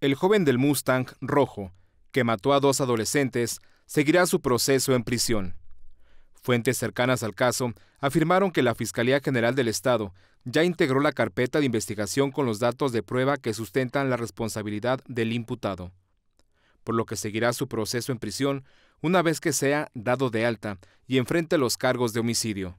El joven del Mustang rojo, que mató a dos adolescentes, seguirá su proceso en prisión. Fuentes cercanas al caso afirmaron que la Fiscalía General del Estado ya integró la carpeta de investigación con los datos de prueba que sustentan la responsabilidad del imputado, por lo que seguirá su proceso en prisión una vez que sea dado de alta y enfrente los cargos de homicidio.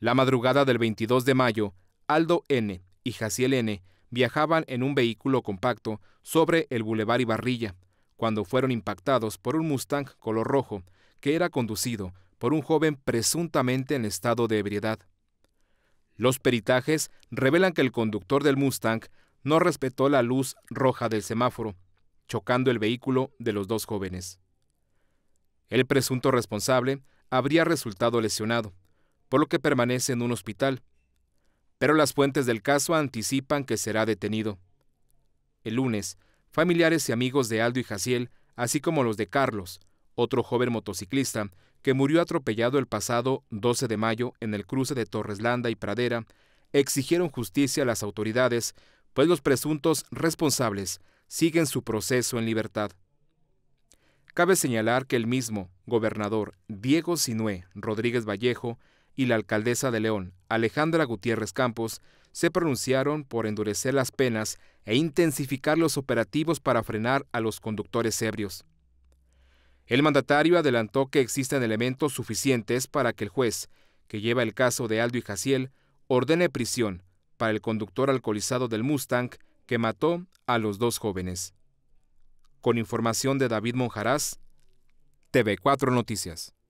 La madrugada del 22 de mayo, Aldo N. y Jaciel N viajaban en un vehículo compacto sobre el Boulevard Barrilla, cuando fueron impactados por un Mustang color rojo que era conducido por un joven presuntamente en estado de ebriedad. Los peritajes revelan que el conductor del Mustang no respetó la luz roja del semáforo, chocando el vehículo de los dos jóvenes. El presunto responsable habría resultado lesionado, por lo que permanece en un hospital, pero las fuentes del caso anticipan que será detenido. El lunes, familiares y amigos de Aldo y Jaciel, así como los de Carlos, otro joven motociclista, que murió atropellado el pasado 12 de mayo en el cruce de Landa y Pradera, exigieron justicia a las autoridades, pues los presuntos responsables siguen su proceso en libertad. Cabe señalar que el mismo gobernador Diego Sinué Rodríguez Vallejo y la alcaldesa de León, Alejandra Gutiérrez Campos, se pronunciaron por endurecer las penas e intensificar los operativos para frenar a los conductores ebrios. El mandatario adelantó que existen elementos suficientes para que el juez, que lleva el caso de Aldo y Jaciel, ordene prisión para el conductor alcoholizado del Mustang que mató a los dos jóvenes. Con información de David Monjaraz, TV4 Noticias.